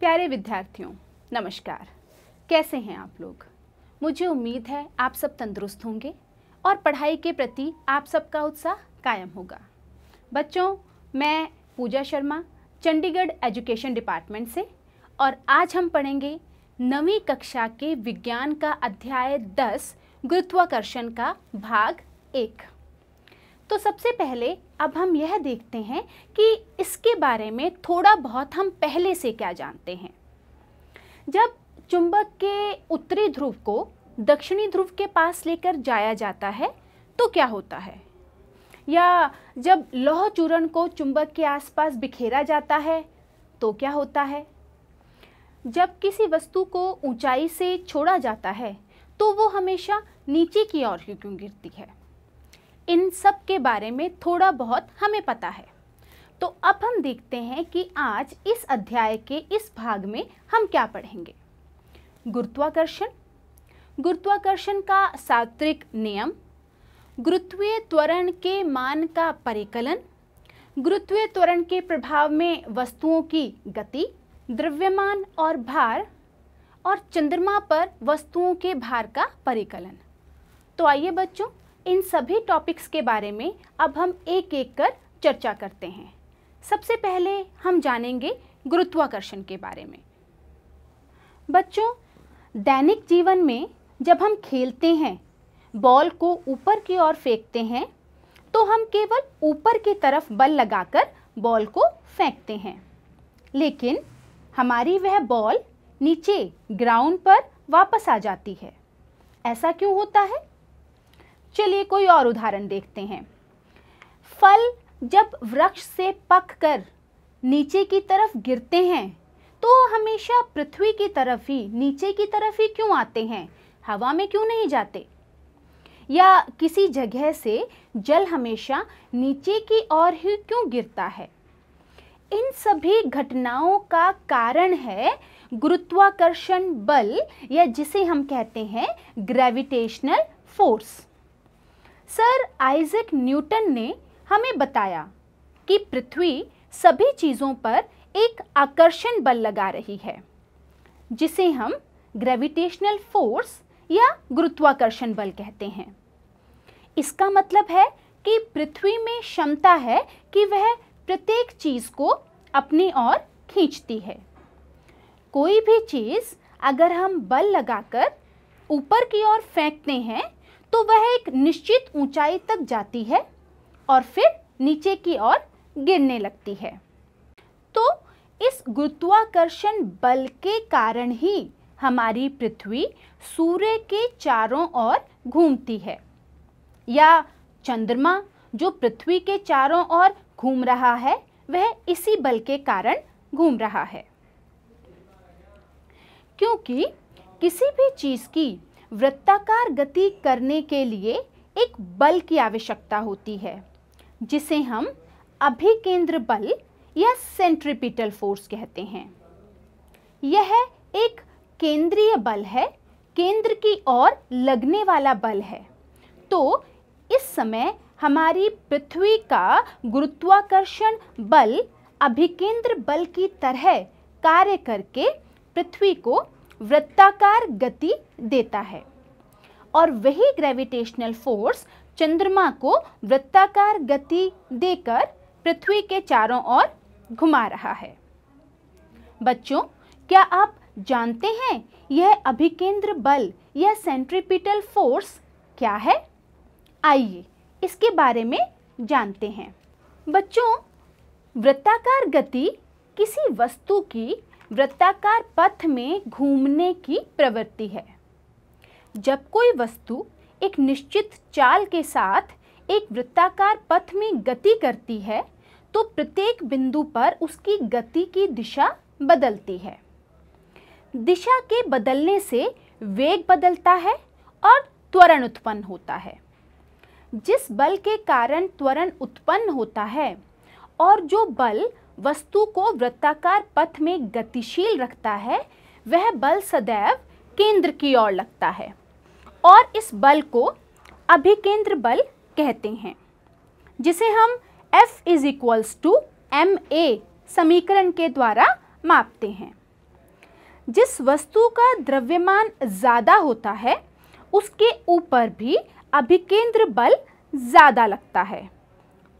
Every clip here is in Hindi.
प्यारे विद्यार्थियों नमस्कार कैसे हैं आप लोग मुझे उम्मीद है आप सब तंदुरुस्त होंगे और पढ़ाई के प्रति आप सबका उत्साह कायम होगा बच्चों मैं पूजा शर्मा चंडीगढ़ एजुकेशन डिपार्टमेंट से और आज हम पढ़ेंगे नवी कक्षा के विज्ञान का अध्याय दस गुरुत्वाकर्षण का भाग एक तो सबसे पहले अब हम यह देखते हैं कि इसके बारे में थोड़ा बहुत हम पहले से क्या जानते हैं जब चुंबक के उत्तरी ध्रुव को दक्षिणी ध्रुव के पास लेकर जाया जाता है तो क्या होता है या जब लौह चूरण को चुंबक के आसपास बिखेरा जाता है तो क्या होता है जब किसी वस्तु को ऊंचाई से छोड़ा जाता है तो वो हमेशा नीचे की ओर क्यों गिरती है इन सब के बारे में थोड़ा बहुत हमें पता है तो अब हम देखते हैं कि आज इस अध्याय के इस भाग में हम क्या पढ़ेंगे गुरुत्वाकर्षण गुरुत्वाकर्षण का सात्विक नियम गुरुत्वीय त्वरण के मान का परिकलन गुरुत्वीय त्वरण के प्रभाव में वस्तुओं की गति द्रव्यमान और भार और चंद्रमा पर वस्तुओं के भार का परिकलन तो आइए बच्चों इन सभी टॉपिक्स के बारे में अब हम एक एक कर चर्चा करते हैं सबसे पहले हम जानेंगे गुरुत्वाकर्षण के बारे में बच्चों दैनिक जीवन में जब हम खेलते हैं बॉल को ऊपर की ओर फेंकते हैं तो हम केवल ऊपर की तरफ बल लगाकर बॉल को फेंकते हैं लेकिन हमारी वह बॉल नीचे ग्राउंड पर वापस आ जाती है ऐसा क्यों होता है चलिए कोई और उदाहरण देखते हैं फल जब वृक्ष से पककर नीचे की तरफ गिरते हैं तो हमेशा पृथ्वी की तरफ ही नीचे की तरफ ही क्यों आते हैं हवा में क्यों नहीं जाते या किसी जगह से जल हमेशा नीचे की ओर ही क्यों गिरता है इन सभी घटनाओं का कारण है गुरुत्वाकर्षण बल या जिसे हम कहते हैं gravitational force sir Isaac Newton ने हमें बताया कि पृथ्वी सभी चीज़ों पर एक आकर्षण बल लगा रही है जिसे हम ग्रेविटेशनल फोर्स या गुरुत्वाकर्षण बल कहते हैं इसका मतलब है कि पृथ्वी में क्षमता है कि वह प्रत्येक चीज़ को अपनी ओर खींचती है कोई भी चीज़ अगर हम बल लगाकर ऊपर की ओर फेंकते हैं तो वह एक निश्चित ऊंचाई तक जाती है और फिर नीचे की ओर गिरने लगती है तो इस गुरुत्वाकर्षण बल के कारण ही हमारी पृथ्वी सूर्य के चारों ओर घूमती है या चंद्रमा जो पृथ्वी के चारों ओर घूम रहा है वह इसी बल के कारण घूम रहा है क्योंकि किसी भी चीज़ की वृत्ताकार गति करने के लिए एक बल की आवश्यकता होती है जिसे हम अभिकेंद्र बल या सेंट्रिपिटल फोर्स कहते हैं यह एक केंद्रीय बल है केंद्र की ओर लगने वाला बल है तो इस समय हमारी पृथ्वी का गुरुत्वाकर्षण बल अभिकेंद्र बल की तरह कार्य करके पृथ्वी को वृत्ताकार गति देता है और वही ग्रेविटेशनल फोर्स चंद्रमा को वृत्ताकार गति देकर पृथ्वी के चारों ओर घुमा रहा है बच्चों क्या आप जानते हैं यह अभिकेंद्र बल या सेंट्रीपिटल फोर्स क्या है आइए इसके बारे में जानते हैं बच्चों वृत्ताकार गति किसी वस्तु की वृत्ताकार पथ में घूमने की प्रवृत्ति है जब कोई वस्तु एक निश्चित चाल के साथ एक वृत्ताकार पथ में गति करती है तो प्रत्येक बिंदु पर उसकी गति की दिशा बदलती है दिशा के बदलने से वेग बदलता है और त्वरण उत्पन्न होता है जिस बल के कारण त्वरण उत्पन्न होता है और जो बल वस्तु को वृत्ताकार पथ में गतिशील रखता है वह बल सदैव केंद्र की ओर लगता है और इस बल को अभिकेंद्र बल कहते हैं जिसे हम F is equals to M A समीकरण के द्वारा मापते हैं जिस वस्तु का द्रव्यमान ज़्यादा होता है उसके ऊपर भी अभिकेंद्र बल ज़्यादा लगता है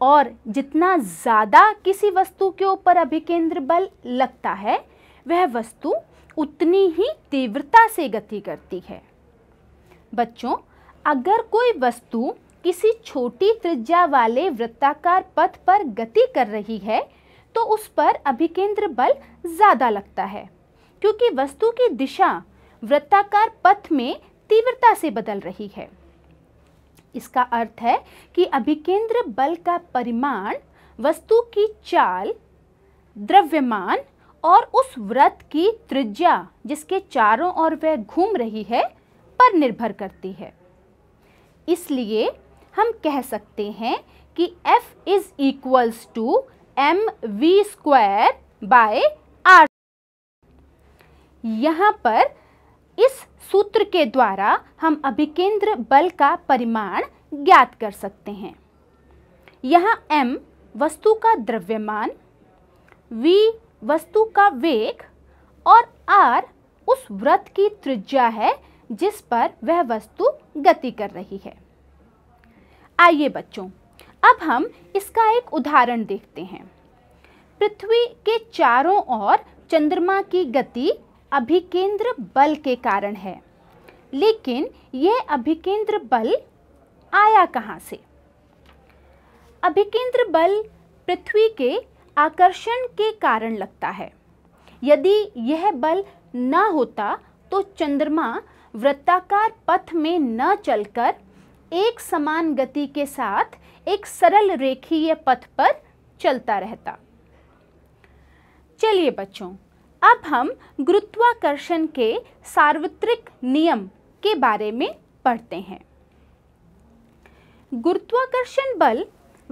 और जितना ज़्यादा किसी वस्तु के ऊपर अभिकेंद्र बल लगता है वह वस्तु उतनी ही तीव्रता से गति करती है बच्चों अगर कोई वस्तु किसी छोटी त्रिज्या वाले वृत्ताकार पथ पर गति कर रही है तो उस पर अभिकेंद्र बल ज़्यादा लगता है क्योंकि वस्तु की दिशा वृत्ताकार पथ में तीव्रता से बदल रही है इसका अर्थ है कि अभिकेंद्र बल का परिमाण वस्तु की चाल द्रव्यमान और उस व्रत की त्रिज्या जिसके चारों ओर वह घूम रही है पर निर्भर करती है इसलिए हम कह सकते हैं कि F is equals to M V square by R यहाँ पर इस सूत्र के द्वारा हम अभिकेंद्र बल का परिमाण ज्ञात कर सकते हैं यहाँ m वस्तु का द्रव्यमान v वस्तु का वेग और r उस व्रत की त्रिज्या है जिस पर वह वस्तु गति कर रही है आइए बच्चों अब हम इसका एक उदाहरण देखते हैं पृथ्वी के चारों ओर चंद्रमा की गति अभिकेंद्र बल के कारण है लेकिन यह अभिकेंद्र बल आया कहाँ से अभिकेंद्र बल पृथ्वी के आकर्षण के कारण लगता है यदि यह बल न होता तो चंद्रमा वृत्ताकार पथ में न चलकर एक समान गति के साथ एक सरल रेखीय पथ पर चलता रहता चलिए बच्चों अब हम गुरुत्वाकर्षण के सार्वत्रिक नियम के बारे में पढ़ते हैं गुरुत्वाकर्षण बल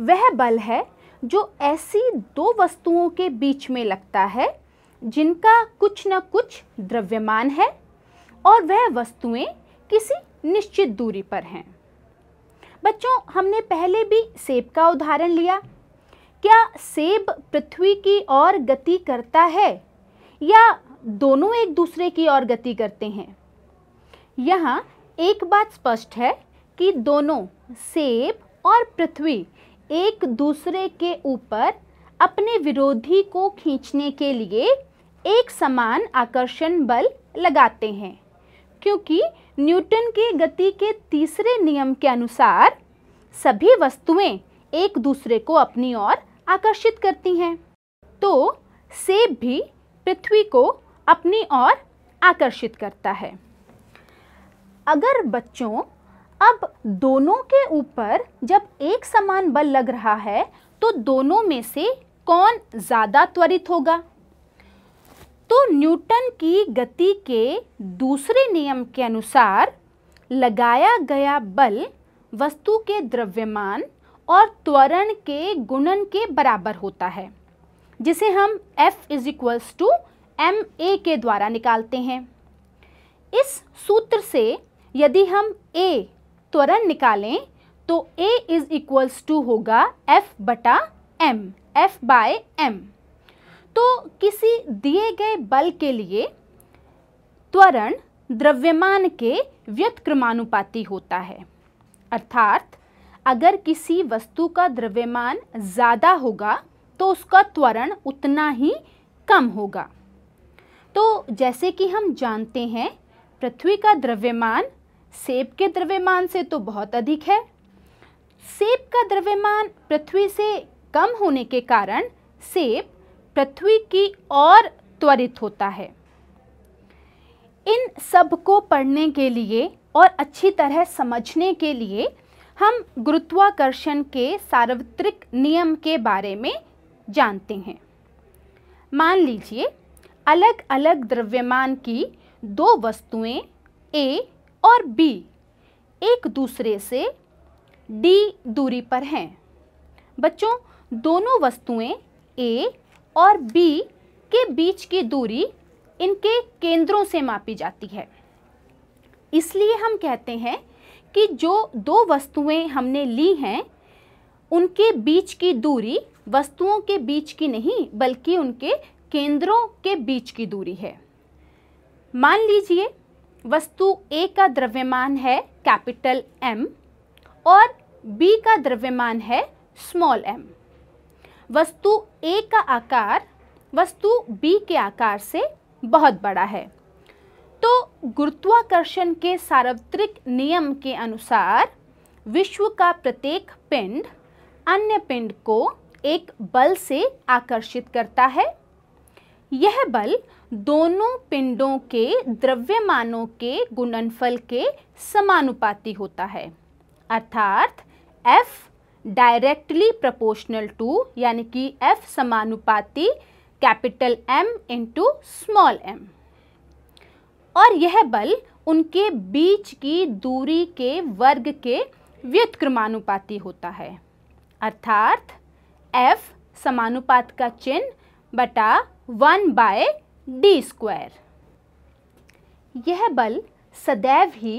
वह बल है जो ऐसी दो वस्तुओं के बीच में लगता है जिनका कुछ न कुछ द्रव्यमान है और वह वस्तुएं किसी निश्चित दूरी पर हैं बच्चों हमने पहले भी सेब का उदाहरण लिया क्या सेब पृथ्वी की ओर गति करता है या दोनों एक दूसरे की ओर गति करते हैं यहाँ एक बात स्पष्ट है कि दोनों सेब और पृथ्वी एक दूसरे के ऊपर अपने विरोधी को खींचने के लिए एक समान आकर्षण बल लगाते हैं क्योंकि न्यूटन के गति के तीसरे नियम के अनुसार सभी वस्तुएं एक दूसरे को अपनी ओर आकर्षित करती हैं तो सेब भी पृथ्वी को अपनी ओर आकर्षित करता है अगर बच्चों अब दोनों के ऊपर जब एक समान बल लग रहा है तो दोनों में से कौन ज़्यादा त्वरित होगा तो न्यूटन की गति के दूसरे नियम के अनुसार लगाया गया बल वस्तु के द्रव्यमान और त्वरण के गुणन के बराबर होता है जिसे हम F is equals to M A के द्वारा निकालते हैं इस सूत्र से यदि हम A त्वरण निकालें तो A इज इक्वल्स टू होगा F बटा एम एफ बाय एम तो किसी दिए गए बल के लिए त्वरण द्रव्यमान के व्यतक्रमानुपाती होता है अर्थात अगर किसी वस्तु का द्रव्यमान ज़्यादा होगा तो उसका त्वरण उतना ही कम होगा तो जैसे कि हम जानते हैं पृथ्वी का द्रव्यमान सेब के द्रव्यमान से तो बहुत अधिक है सेब का द्रव्यमान पृथ्वी से कम होने के कारण सेब पृथ्वी की ओर त्वरित होता है इन सब को पढ़ने के लिए और अच्छी तरह समझने के लिए हम गुरुत्वाकर्षण के सार्वत्रिक नियम के बारे में जानते हैं मान लीजिए अलग अलग द्रव्यमान की दो वस्तुएं ए और बी एक दूसरे से डी दूरी पर हैं बच्चों दोनों वस्तुएं ए और बी के बीच की दूरी इनके केंद्रों से मापी जाती है इसलिए हम कहते हैं कि जो दो वस्तुएं हमने ली हैं उनके बीच की दूरी वस्तुओं के बीच की नहीं बल्कि उनके केंद्रों के बीच की दूरी है मान लीजिए वस्तु ए का द्रव्यमान है कैपिटल एम और बी का द्रव्यमान है स्मॉल एम वस्तु ए का आकार वस्तु बी के आकार से बहुत बड़ा है तो गुरुत्वाकर्षण के सार्वत्रिक नियम के अनुसार विश्व का प्रत्येक पिंड अन्य पिंड को एक बल से आकर्षित करता है यह बल दोनों पिंडों के द्रव्यमानों के गुणनफल के समानुपाती होता है अर्थात F डायरेक्टली प्रोपोर्शनल टू यानी कि F समानुपाती capital M into small m और यह बल उनके बीच की दूरी के वर्ग के व्युत्क्रमानुपाती होता है अर्थात एफ समानुपात का चिन्ह बटा वन बाय डी स्क्वायर यह बल सदैव ही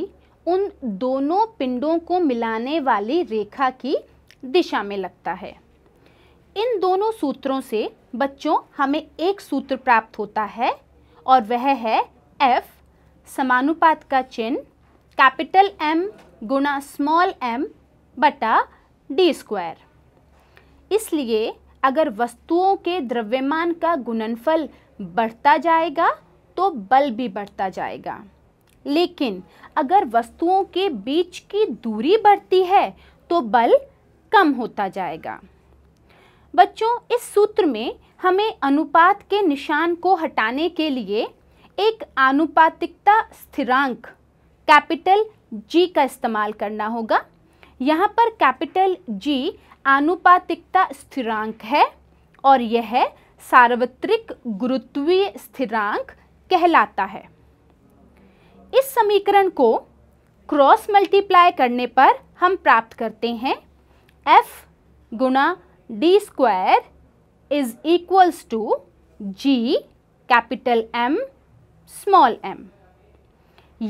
उन दोनों पिंडों को मिलाने वाली रेखा की दिशा में लगता है इन दोनों सूत्रों से बच्चों हमें एक सूत्र प्राप्त होता है और वह है F समानुपात का चिन्ह कैपिटल M गुणा स्मॉल m बटा डी स्क्वायर इसलिए अगर वस्तुओं के द्रव्यमान का गुणनफल बढ़ता जाएगा तो बल भी बढ़ता जाएगा लेकिन अगर वस्तुओं के बीच की दूरी बढ़ती है तो बल कम होता जाएगा बच्चों इस सूत्र में हमें अनुपात के निशान को हटाने के लिए एक आनुपातिकता स्थिरांक कैपिटल जी का इस्तेमाल करना होगा यहाँ पर कैपिटल जी आनुपातिकता स्थिरांक है और यह सार्वत्रिक गुरुत्वीय स्थिरांक कहलाता है इस समीकरण को क्रॉस मल्टीप्लाई करने पर हम प्राप्त करते हैं f गुणा D square is equals to G capital M small M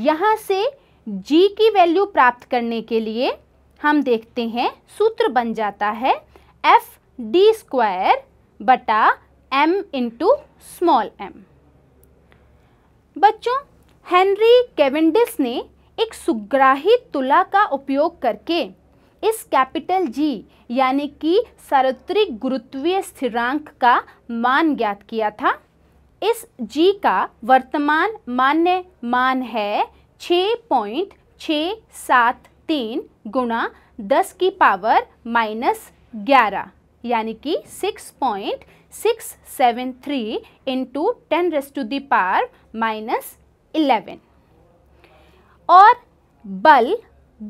यहाँ से g की वैल्यू प्राप्त करने के लिए हम देखते हैं सूत्र बन जाता है एफ डी स्क्वायर बटा एम इंटू स्मॉल एम बच्चों हेनरी केवेंडिस ने एक सुग्राही तुला का उपयोग करके इस कैपिटल जी यानी कि सार्वत्रिक गुरुत्वीय स्थिरांक का मान ज्ञात किया था इस जी का वर्तमान मान्य मान है छः पॉइंट छः सात तीन गुणा दस की पावर माइनस ग्यारह यानी कि six point six seven three into ten raise to the power minus eleven और बल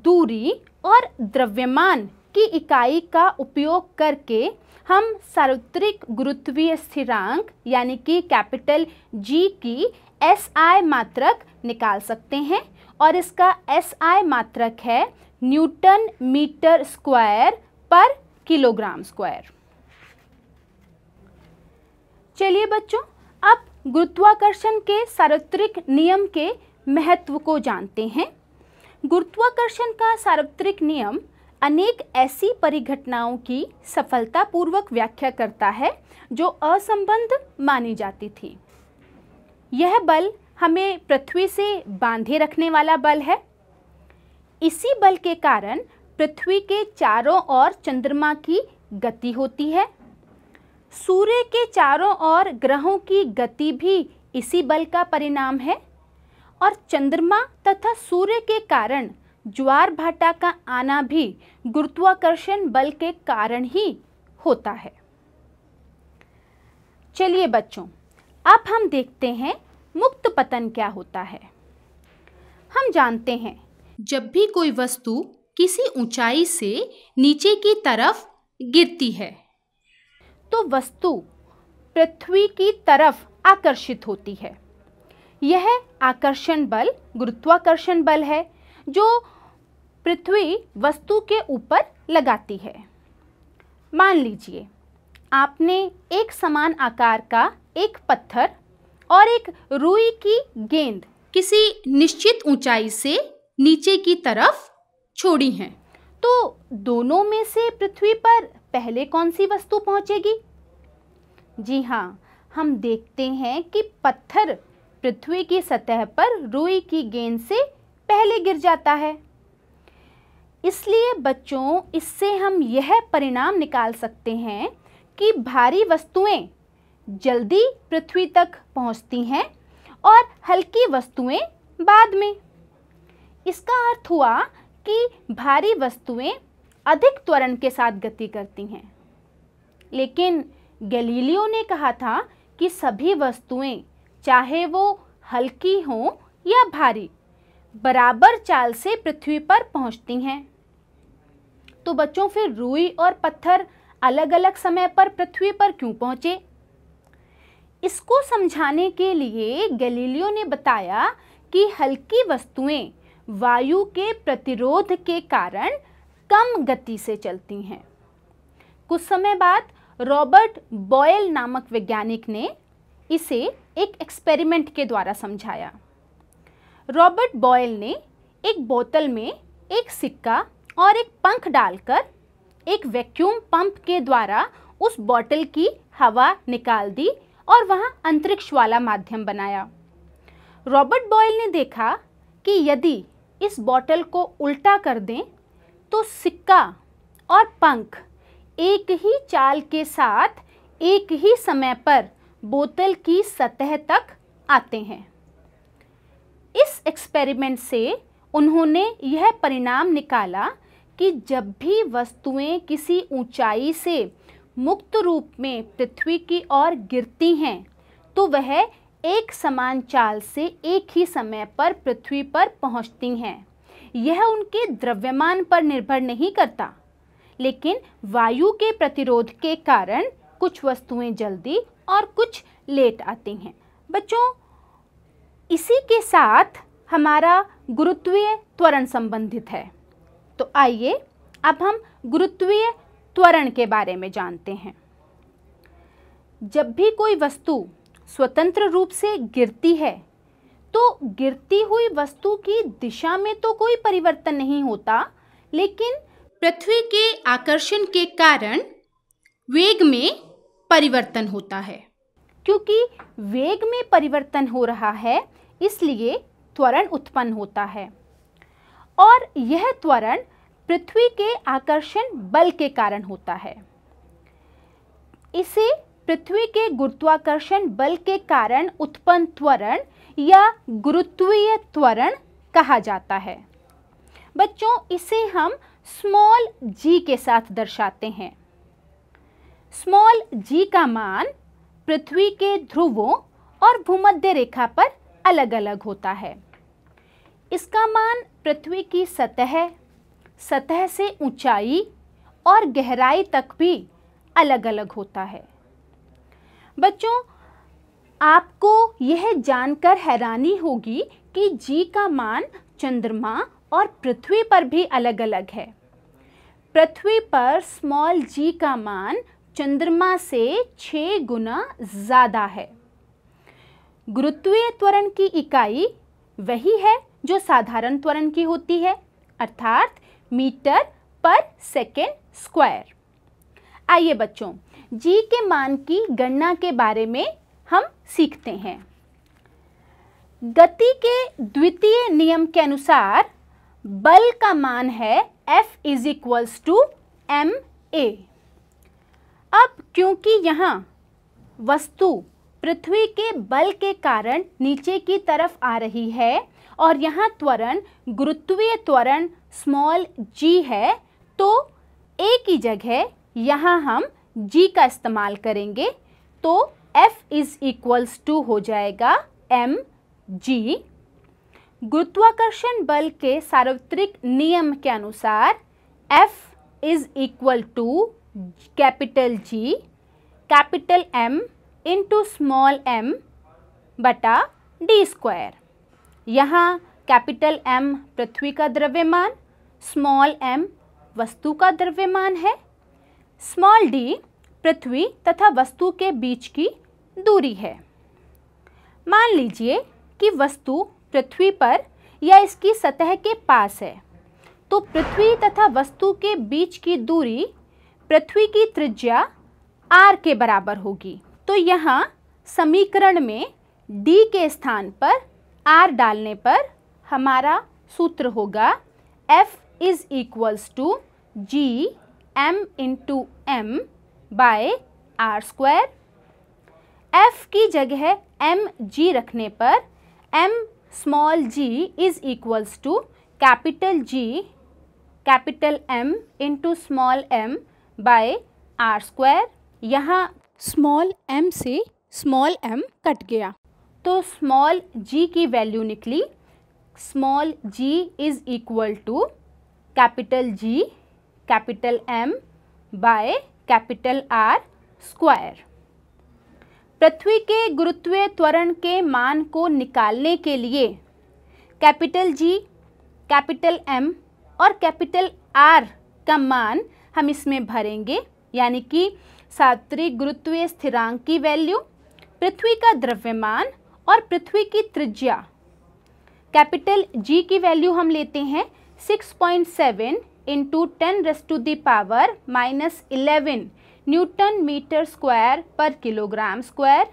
दूरी और द्रव्यमान की इकाई का उपयोग करके हम सार्वत्रिक गुरुत्वीय स्थिरांक यानी कि कैपिटल जी की एस आई मात्रक निकाल सकते हैं और इसका एस आई मात्रक है न्यूटन मीटर स्क्वायर पर किलोग्राम स्क्वायर चलिए बच्चों अब गुरुत्वाकर्षण के सार्वत्रिक नियम के महत्व को जानते हैं गुरुत्वाकर्षण का सार्वत्रिक नियम अनेक ऐसी परिघटनाओं की सफलतापूर्वक व्याख्या करता है जो असंबंध मानी जाती थी यह बल हमें पृथ्वी से बांधे रखने वाला बल है इसी बल के कारण पृथ्वी के चारों ओर चंद्रमा की गति होती है सूर्य के चारों ओर ग्रहों की गति भी इसी बल का परिणाम है और चंद्रमा तथा सूर्य के कारण ज्वार भाटा का आना भी गुरुत्वाकर्षण बल के कारण ही होता है चलिए बच्चों अब हम देखते हैं पतन क्या होता है हम जानते हैं जब भी कोई वस्तु किसी ऊंचाई से नीचे की तरफ गिरती है तो वस्तु पृथ्वी की तरफ आकर्षित होती है यह आकर्षण बल गुरुत्वाकर्षण बल है जो पृथ्वी वस्तु के ऊपर लगाती है मान लीजिए आपने एक समान आकार का एक पत्थर और एक रुई की गेंद किसी निश्चित ऊंचाई से नीचे की तरफ छोड़ी हैं तो दोनों में से पृथ्वी पर पहले कौन सी वस्तु पहुंचेगी जी हाँ हम देखते हैं कि पत्थर पृथ्वी की सतह पर रुई की गेंद से पहले गिर जाता है इसलिए बच्चों इससे हम यह परिणाम निकाल सकते हैं कि भारी वस्तुएं जल्दी पृथ्वी तक पहुंचती हैं और हल्की वस्तुएं बाद में इसका अर्थ हुआ कि भारी वस्तुएं अधिक त्वरण के साथ गति करती हैं लेकिन गैलीलियो ने कहा था कि सभी वस्तुएं चाहे वो हल्की हों या भारी बराबर चाल से पृथ्वी पर पहुंचती हैं तो बच्चों फिर रुई और पत्थर अलग अलग समय पर पृथ्वी पर क्यों पहुंचे इसको समझाने के लिए गैलीलियो ने बताया कि हल्की वस्तुएं वायु के प्रतिरोध के कारण कम गति से चलती हैं कुछ समय बाद रॉबर्ट बॉयल नामक वैज्ञानिक ने इसे एक एक्सपेरिमेंट के द्वारा समझाया रॉबर्ट बॉयल ने एक बोतल में एक सिक्का और एक पंख डालकर एक वैक्यूम पंप के द्वारा उस बोतल की हवा निकाल दी और वहाँ अंतरिक्ष वाला माध्यम बनाया रॉबर्ट बॉयल ने देखा कि यदि इस बॉटल को उल्टा कर दें तो सिक्का और पंख एक ही चाल के साथ एक ही समय पर बोतल की सतह तक आते हैं इस एक्सपेरिमेंट से उन्होंने यह परिणाम निकाला कि जब भी वस्तुएं किसी ऊंचाई से मुक्त रूप में पृथ्वी की ओर गिरती हैं तो वह एक समान चाल से एक ही समय पर पृथ्वी पर पहुंचती हैं यह उनके द्रव्यमान पर निर्भर नहीं करता लेकिन वायु के प्रतिरोध के कारण कुछ वस्तुएं जल्दी और कुछ लेट आती हैं बच्चों इसी के साथ हमारा गुरुत्वीय त्वरण संबंधित है तो आइए अब हम गुरुत्वीय त्वरण के बारे में जानते हैं जब भी कोई वस्तु स्वतंत्र रूप से गिरती है तो गिरती हुई वस्तु की दिशा में तो कोई परिवर्तन नहीं होता लेकिन पृथ्वी के आकर्षण के कारण वेग में परिवर्तन होता है क्योंकि वेग में परिवर्तन हो रहा है इसलिए त्वरण उत्पन्न होता है और यह त्वरण पृथ्वी के आकर्षण बल के कारण होता है इसे पृथ्वी के गुरुत्वाकर्षण बल के कारण उत्पन्न त्वरण या गुरुत्वीय त्वरण कहा जाता है बच्चों इसे हम स्मॉल जी के साथ दर्शाते हैं स्मॉल जी का मान पृथ्वी के ध्रुवों और भूमध्य रेखा पर अलग अलग होता है इसका मान पृथ्वी की सतह सतह से ऊंचाई और गहराई तक भी अलग अलग होता है बच्चों आपको यह जानकर हैरानी होगी कि जी का मान चंद्रमा और पृथ्वी पर भी अलग अलग है पृथ्वी पर स्मॉल जी का मान चंद्रमा से छः गुना ज़्यादा है गुरुत्वीय त्वरण की इकाई वही है जो साधारण त्वरण की होती है अर्थात मीटर पर सेकेंड स्क्वायर आइए बच्चों जी के मान की गणना के बारे में हम सीखते हैं गति के द्वितीय नियम के अनुसार बल का मान है F is equals to M A अब क्योंकि यहाँ वस्तु पृथ्वी के बल के कारण नीचे की तरफ आ रही है और यहाँ त्वरण गुरुत्वीय त्वरण स्मॉल जी है तो ए की जगह यहाँ हम जी का इस्तेमाल करेंगे तो एफ इज़ इक्वल्स टू हो जाएगा एम जी गुरुत्वाकर्षण बल के सार्वत्रिक नियम के अनुसार F is equal to capital G capital M into small M बटा डी स्क्वायर यहाँ कैपिटल एम पृथ्वी का द्रव्यमान स्मॉल एम वस्तु का द्रव्यमान है स्मॉल डी पृथ्वी तथा वस्तु के बीच की दूरी है मान लीजिए कि वस्तु पृथ्वी पर या इसकी सतह के पास है तो पृथ्वी तथा वस्तु के बीच की दूरी पृथ्वी की त्रिज्या आर के बराबर होगी तो यहाँ समीकरण में डी के स्थान पर आर डालने पर हमारा सूत्र होगा F is equals to G m into M by R square F की जगह एम जी रखने पर M small ji is equals to capital G capital M into small M by R square यहाँ स्मॉल एम से स्मॉल एम कट गया तो स्मॉल जी की वैल्यू निकली small ji is equal to capital G capital M by capital R square पृथ्वी के गुरुत्वीय त्वरण के मान को निकालने के लिए कैपिटल जी कैपिटल एम और कैपिटल आर का मान हम इसमें भरेंगे यानी कि सात्विक गुरुत्वीय स्थिरांक की वैल्यू पृथ्वी का द्रव्यमान और पृथ्वी की त्रिज्या कैपिटल जी की वैल्यू हम लेते हैं six point seven into ten raise to the power minus eleven newton metre square पर किलोग्राम स्क्वायर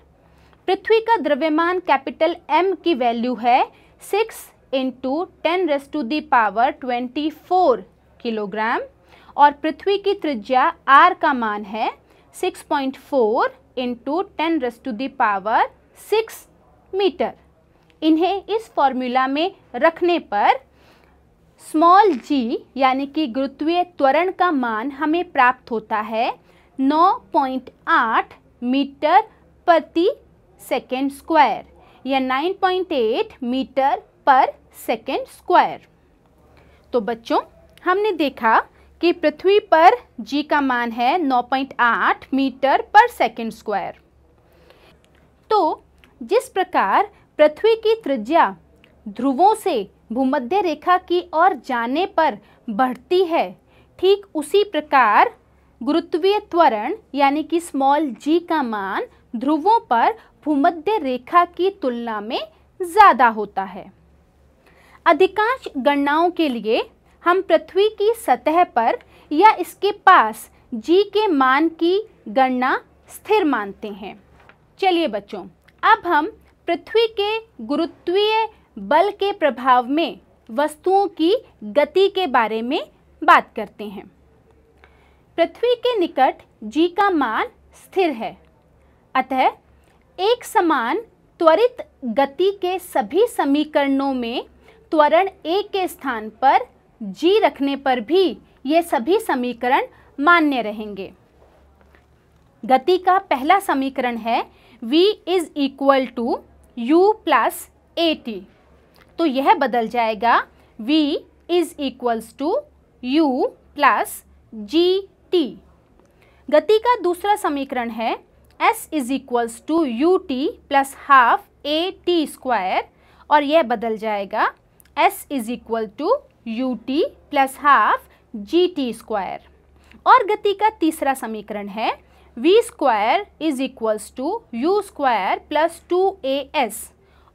पृथ्वी का द्रव्यमान कैपिटल एम की वैल्यू है six into ten raise to the power twenty four kilogram और पृथ्वी की त्रिज्या आर का मान है six point four into ten raise to the power six metre इन्हें इस फॉर्मूला में रखने पर स्मॉल जी यानी कि गुरुत्वीय त्वरण का मान हमें प्राप्त होता है 9.8 मीटर प्रति सेकेंड स्क्वायर या 9.8 मीटर पर सेकेंड स्क्वायर तो बच्चों हमने देखा कि पृथ्वी पर जी का मान है 9.8 मीटर पर सेकेंड स्क्वायर तो जिस प्रकार पृथ्वी की त्रिज्या ध्रुवों से भूमध्य रेखा की ओर जाने पर बढ़ती है ठीक उसी प्रकार गुरुत्वीय त्वरण यानी कि स्मॉल जी का मान ध्रुवों पर भूमध्य रेखा की तुलना में ज़्यादा होता है अधिकांश गणनाओं के लिए हम पृथ्वी की सतह पर या इसके पास जी के मान की गणना स्थिर मानते हैं चलिए बच्चों अब हम पृथ्वी के गुरुत्वीय बल के प्रभाव में वस्तुओं की गति के बारे में बात करते हैं पृथ्वी के निकट जी का मान स्थिर है अतः एक समान त्वरित गति के सभी समीकरणों में त्वरण ए के स्थान पर जी रखने पर भी ये सभी समीकरण मान्य रहेंगे गति का पहला समीकरण है v is equal to u plus a t तो यह बदल जाएगा V is equals to U plus g t गति का दूसरा समीकरण है S is equals to u t plus half a t square और यह बदल जाएगा S is equal to u t plus half g t square और गति का तीसरा समीकरण है v square is equals to u square plus two A S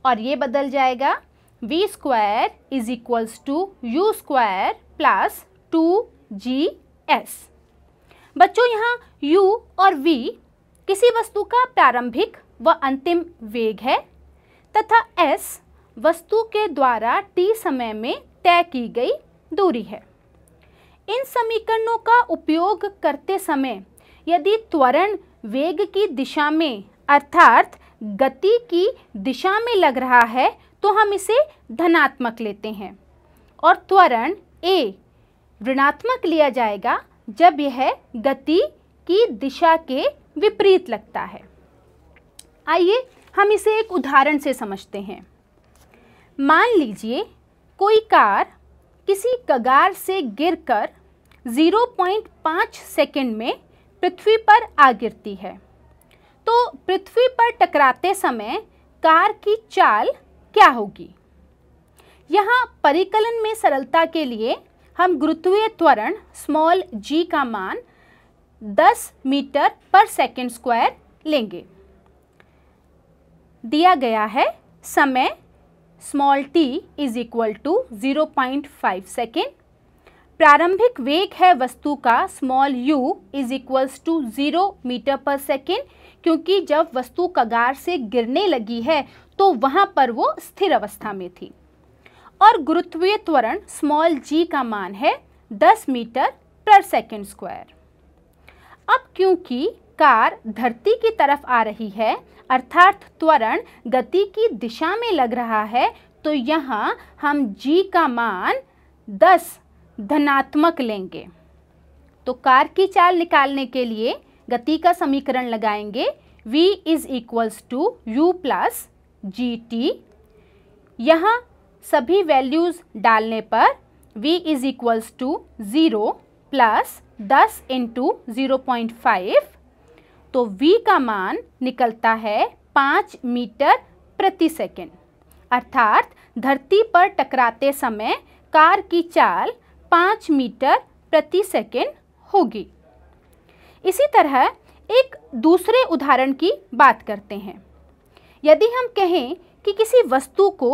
और ये बदल जाएगा v square is equals to u square plus two g s बच्चों यहाँ u और v किसी वस्तु का प्रारंभिक व अंतिम वेग है तथा s वस्तु के द्वारा t समय में तय की गई दूरी है इन समीकरणों का उपयोग करते समय यदि त्वरण वेग की दिशा में अर्थात गति की दिशा में लग रहा है तो हम इसे धनात्मक लेते हैं और त्वरण ए ऋणात्मक लिया जाएगा जब यह गति की दिशा के विपरीत लगता है आइए हम इसे एक उदाहरण से समझते हैं मान लीजिए कोई कार किसी कगार से गिरकर 0.5 सेकंड में पृथ्वी पर आ गिरती है तो पृथ्वी पर टकराते समय कार की चाल क्या होगी यहाँ परिकलन में सरलता के लिए हम गुरुत्वीय त्वरण स्मॉल जी का मान 10 मीटर पर सेकेंड स्क्वायर लेंगे दिया गया है समय small t is equal to zero point five second प्रारंभिक वेग है वस्तु का small u is equals to zero metre per second क्योंकि जब वस्तु कगार से गिरने लगी है तो वहाँ पर वो स्थिर अवस्था में थी और गुरुत्वीय त्वरण स्मॉल जी का मान है 10 मीटर पर सेकेंड स्क्वायर अब क्योंकि कार धरती की तरफ आ रही है अर्थात त्वरण गति की दिशा में लग रहा है तो यहाँ हम जी का मान 10 धनात्मक लेंगे तो कार की चाल निकालने के लिए गति का समीकरण लगाएंगे v is equals to u plus g t यहाँ सभी वैल्यूज़ डालने पर v is equals to zero plus दस इंटू ज़ीरो पॉइंट फाइव तो v का मान निकलता है पाँच मीटर प्रति सेकेंड अर्थात धरती पर टकराते समय कार की चाल पाँच मीटर प्रति सेकेंड होगी इसी तरह एक दूसरे उदाहरण की बात करते हैं यदि हम कहें कि किसी वस्तु को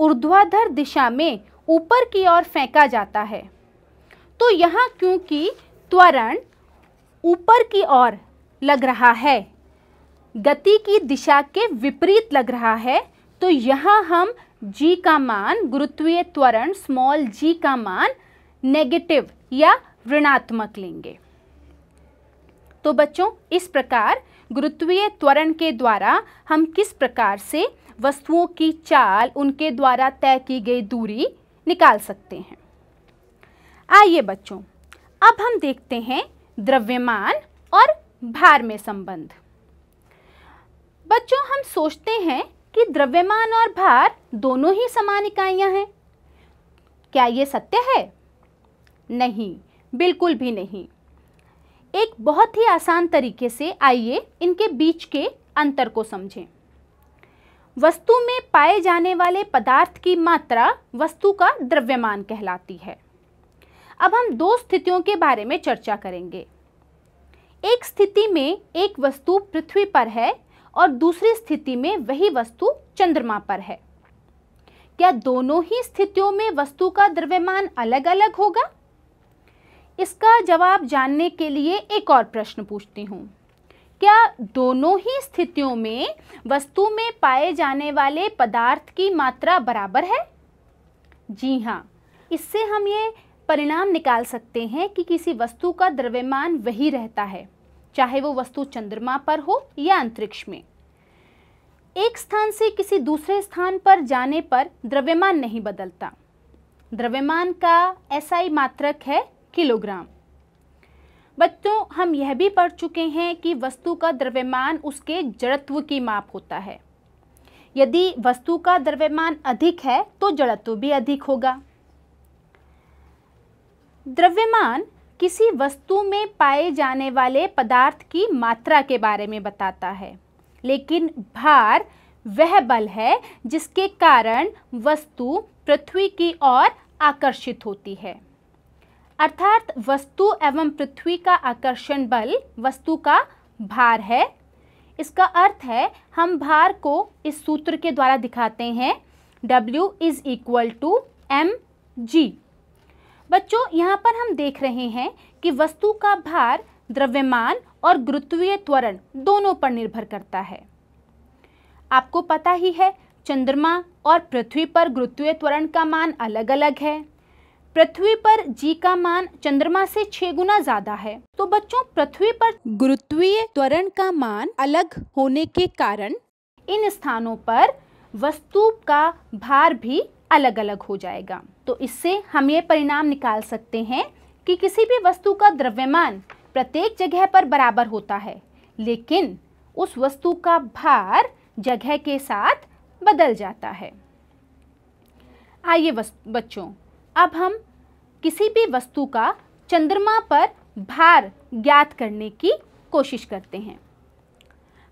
ऊर्ध्वाधर दिशा में ऊपर की ओर फेंका जाता है तो यहाँ क्योंकि त्वरण ऊपर की ओर लग रहा है गति की दिशा के विपरीत लग रहा है तो यहाँ हम g का मान गुरुत्वीय त्वरण स्मॉल g का मान नेगेटिव या ऋणात्मक लेंगे तो बच्चों इस प्रकार गुरुत्वीय त्वरण के द्वारा हम किस प्रकार से वस्तुओं की चाल उनके द्वारा तय की गई दूरी निकाल सकते हैं आइए बच्चों अब हम देखते हैं द्रव्यमान और भार में संबंध बच्चों हम सोचते हैं कि द्रव्यमान और भार दोनों ही समान इकाइयां हैं क्या ये सत्य है नहीं बिल्कुल भी नहीं एक बहुत ही आसान तरीके से आइए इनके बीच के अंतर को समझें वस्तु में पाए जाने वाले पदार्थ की मात्रा वस्तु का द्रव्यमान कहलाती है अब हम दो स्थितियों के बारे में चर्चा करेंगे एक स्थिति में एक वस्तु पृथ्वी पर है और दूसरी स्थिति में वही वस्तु चंद्रमा पर है क्या दोनों ही स्थितियों में वस्तु का द्रव्यमान अलग अलग होगा इसका जवाब जानने के लिए एक और प्रश्न पूछती हूँ क्या दोनों ही स्थितियों में वस्तु में पाए जाने वाले पदार्थ की मात्रा बराबर है जी हाँ इससे हम ये परिणाम निकाल सकते हैं कि किसी वस्तु का द्रव्यमान वही रहता है चाहे वो वस्तु चंद्रमा पर हो या अंतरिक्ष में एक स्थान से किसी दूसरे स्थान पर जाने पर द्रव्यमान नहीं बदलता द्रव्यमान का ऐसा ही मात्रक है किलोग्राम बच्चों हम यह भी पढ़ चुके हैं कि वस्तु का द्रव्यमान उसके जड़त्व की माप होता है यदि वस्तु का द्रव्यमान अधिक है तो जड़त्व भी अधिक होगा द्रव्यमान किसी वस्तु में पाए जाने वाले पदार्थ की मात्रा के बारे में बताता है लेकिन भार वह बल है जिसके कारण वस्तु पृथ्वी की ओर आकर्षित होती है अर्थात वस्तु एवं पृथ्वी का आकर्षण बल वस्तु का भार है इसका अर्थ है हम भार को इस सूत्र के द्वारा दिखाते हैं W is equal to m g बच्चों यहाँ पर हम देख रहे हैं कि वस्तु का भार द्रव्यमान और गुरुत्वीय त्वरण दोनों पर निर्भर करता है आपको पता ही है चंद्रमा और पृथ्वी पर गुरुत्वीय त्वरण का मान अलग अलग है पृथ्वी पर जी का मान चंद्रमा से छह गुना ज्यादा है तो बच्चों पृथ्वी पर गुरुत्वीय त्वरण का मान अलग होने के कारण इन स्थानों पर वस्तु का भार भी अलग अलग हो जाएगा तो इससे हम ये परिणाम निकाल सकते हैं कि किसी भी वस्तु का द्रव्यमान प्रत्येक जगह पर बराबर होता है लेकिन उस वस्तु का भार जगह के साथ बदल जाता है आइए बच्चों अब हम किसी भी वस्तु का चंद्रमा पर भार ज्ञात करने की कोशिश करते हैं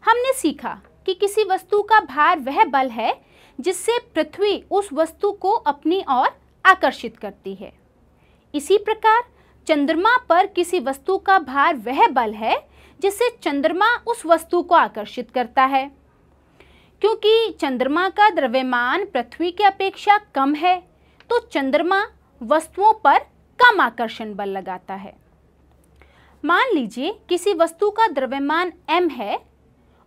हमने सीखा कि किसी वस्तु का भार वह बल है जिससे पृथ्वी उस वस्तु को अपनी ओर आकर्षित करती है इसी प्रकार चंद्रमा पर किसी वस्तु का भार वह बल है जिससे चंद्रमा उस वस्तु को आकर्षित करता है क्योंकि चंद्रमा का द्रव्यमान पृथ्वी की अपेक्षा कम है तो चंद्रमा वस्तुओं पर कम आकर्षण बल लगाता है मान लीजिए किसी वस्तु का द्रव्यमान m है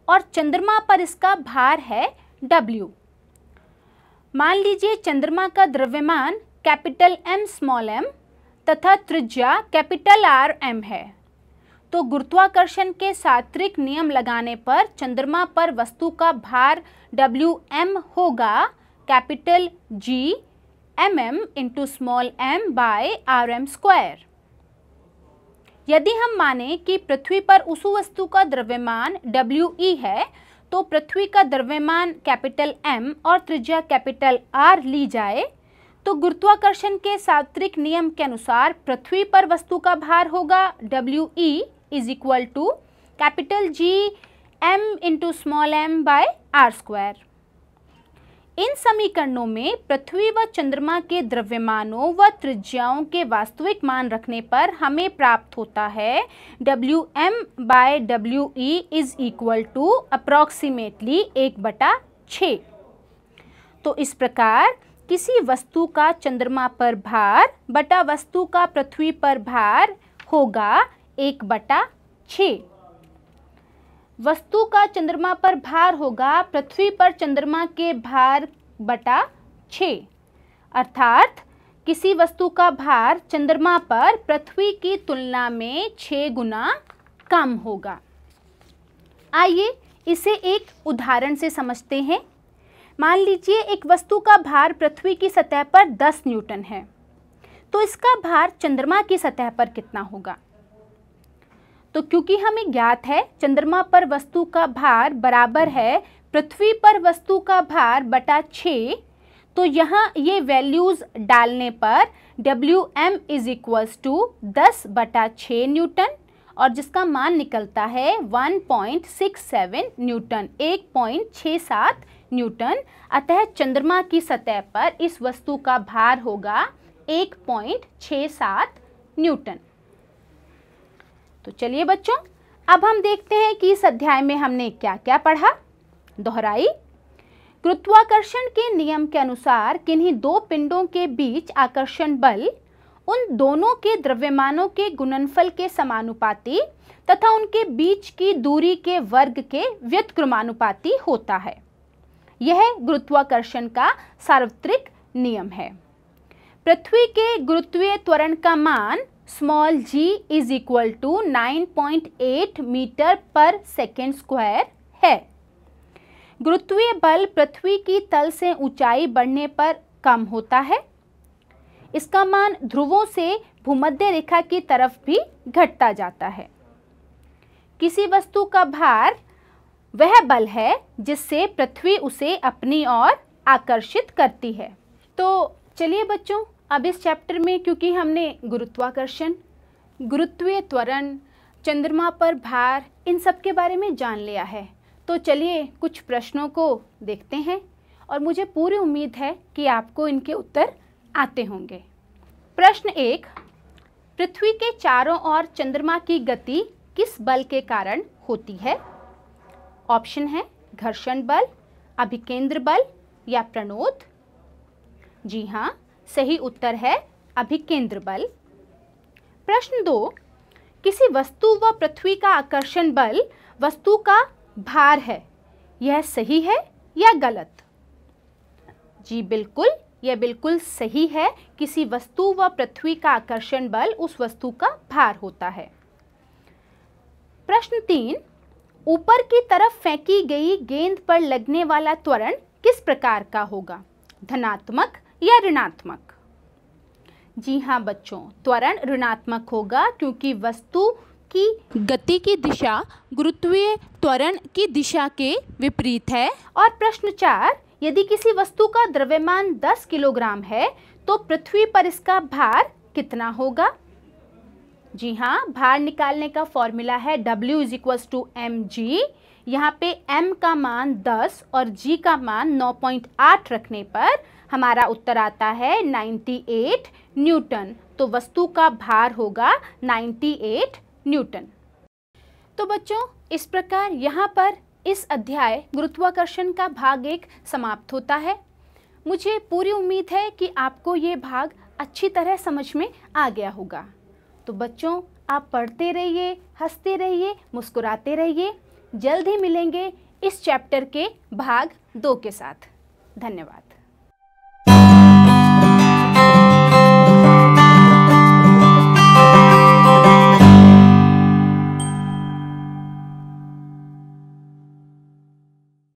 और चंद्रमा पर इसका भार है w मान लीजिए चंद्रमा का द्रव्यमान कैपिटल m स्मॉल m तथा त्रिज्या कैपिटल आर एम है तो गुरुत्वाकर्षण के सात्विक नियम लगाने पर चंद्रमा पर वस्तु का भार डब्ल्यू एम होगा capital G M m into small M by R m square यदि हम माने कि पृथ्वी पर उस वस्तु का द्रव्यमान डब्ल्यू ई e है तो पृथ्वी का द्रव्यमान कैपिटल एम और त्रिज्या कैपिटल आर ली जाए तो गुरुत्वाकर्षण के सात्विक नियम के अनुसार पृथ्वी पर वस्तु का भार होगा डब्ल्यू ई is equal to capital G M into small M by R square इन समीकरणों में पृथ्वी व चंद्रमा के द्रव्यमानों व त्रिज्याओं के वास्तविक मान रखने पर हमें प्राप्त होता है W M by W E is equal to approximately एक बटा छ तो इस प्रकार किसी वस्तु का चंद्रमा पर भार बटा वस्तु का पृथ्वी पर भार होगा एक बटा छः वस्तु का चंद्रमा पर भार होगा पृथ्वी पर चंद्रमा के भार बटा छ अर्थात किसी वस्तु का भार चंद्रमा पर पृथ्वी की तुलना में छः गुना कम होगा आइए इसे एक उदाहरण से समझते हैं मान लीजिए एक वस्तु का भार पृथ्वी की सतह पर 10 न्यूटन है तो इसका भार चंद्रमा की सतह पर कितना होगा तो क्योंकि हमें ज्ञात है चंद्रमा पर वस्तु का भार बराबर है पृथ्वी पर वस्तु का भार बटा छ तो यहाँ ये वैल्यूज़ डालने पर डब्ल्यू एम इज इक्वल्स टू दस बटा छ न्यूटन और जिसका मान निकलता है 1.67 न्यूटन 1.67 न्यूटन अतः चंद्रमा की सतह पर इस वस्तु का भार होगा 1.67 न्यूटन तो चलिए बच्चों अब हम देखते हैं कि इस अध्याय में हमने क्या क्या पढ़ा दोहराई गुरुत्वाकर्षण के नियम के अनुसार किन्हीं दो पिंडों के बीच आकर्षण बल उन दोनों के द्रव्यमानों के गुणनफल के समानुपाती तथा उनके बीच की दूरी के वर्ग के व्यतक्रमानुपाती होता है यह गुरुत्वाकर्षण का सार्वत्रिक नियम है पृथ्वी के गुरुत्वीय त्वरण का मान small ji is equal to 9.8 metre per second square है गुरुत्वीय बल पृथ्वी की तल से ऊंचाई बढ़ने पर कम होता है इसका मान ध्रुवों से भूमध्य रेखा की तरफ भी घटता जाता है किसी वस्तु का भार वह बल है जिससे पृथ्वी उसे अपनी ओर आकर्षित करती है तो चलिए बच्चों अब इस चैप्टर में क्योंकि हमने गुरुत्वाकर्षण गुरुत्वीय त्वरण चंद्रमा पर भार इन सब के बारे में जान लिया है तो चलिए कुछ प्रश्नों को देखते हैं और मुझे पूरी उम्मीद है कि आपको इनके उत्तर आते होंगे प्रश्न एक पृथ्वी के चारों ओर चंद्रमा की गति किस बल के कारण होती है ऑप्शन है घर्षण बल अभिकेंद्र बल या प्रणोद जी हाँ सही उत्तर है अभिकेंद्र बल प्रश्न दो किसी वस्तु व पृथ्वी का आकर्षण बल वस्तु का भार है यह सही है या गलत जी बिल्कुल यह बिल्कुल सही है किसी वस्तु व पृथ्वी का आकर्षण बल उस वस्तु का भार होता है प्रश्न तीन ऊपर की तरफ फेंकी गई गेंद पर लगने वाला त्वरण किस प्रकार का होगा धनात्मक या ऋणात्मक जी हाँ बच्चों त्वरण ऋणात्मक होगा क्योंकि वस्तु की गति की दिशा गुरुत्वीय त्वरण की दिशा के विपरीत है और प्रश्न चार यदि किसी वस्तु का द्रव्यमान 10 किलोग्राम है तो पृथ्वी पर इसका भार कितना होगा जी हाँ भार निकालने का फॉर्मूला है W is equals to m g यहाँ पे m का मान 10 और g का मान 9.8 रखने पर हमारा उत्तर आता है 98 न्यूटन तो वस्तु का भार होगा 98 न्यूटन तो बच्चों इस प्रकार यहाँ पर इस अध्याय गुरुत्वाकर्षण का भाग एक समाप्त होता है मुझे पूरी उम्मीद है कि आपको ये भाग अच्छी तरह समझ में आ गया होगा तो बच्चों आप पढ़ते रहिए हंसते रहिए मुस्कुराते रहिए जल्द ही मिलेंगे इस चैप्टर के भाग दो के साथ धन्यवाद